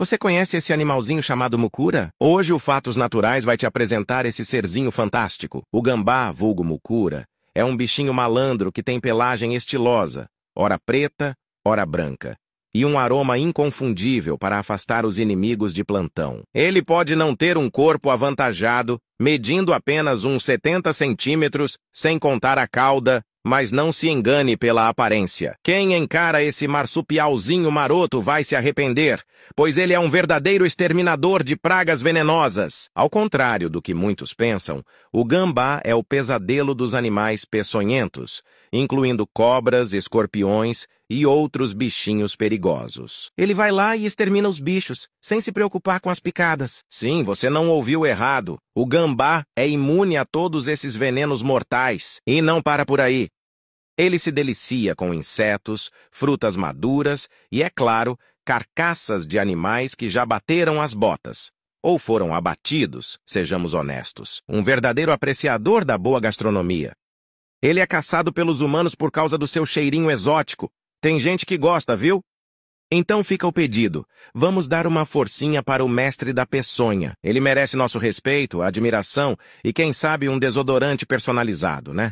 Você conhece esse animalzinho chamado mucura? Hoje o Fatos Naturais vai te apresentar esse serzinho fantástico. O gambá, vulgo mucura, é um bichinho malandro que tem pelagem estilosa, ora preta, ora branca, e um aroma inconfundível para afastar os inimigos de plantão. Ele pode não ter um corpo avantajado, medindo apenas uns 70 centímetros, sem contar a cauda, mas não se engane pela aparência. Quem encara esse marsupialzinho maroto vai se arrepender, pois ele é um verdadeiro exterminador de pragas venenosas. Ao contrário do que muitos pensam, o gambá é o pesadelo dos animais peçonhentos, incluindo cobras, escorpiões e outros bichinhos perigosos. Ele vai lá e extermina os bichos, sem se preocupar com as picadas. Sim, você não ouviu errado. O gambá é imune a todos esses venenos mortais. E não para por aí. Ele se delicia com insetos, frutas maduras e, é claro, carcaças de animais que já bateram as botas ou foram abatidos, sejamos honestos. Um verdadeiro apreciador da boa gastronomia. Ele é caçado pelos humanos por causa do seu cheirinho exótico, tem gente que gosta, viu? Então fica o pedido. Vamos dar uma forcinha para o mestre da peçonha. Ele merece nosso respeito, admiração e quem sabe um desodorante personalizado, né?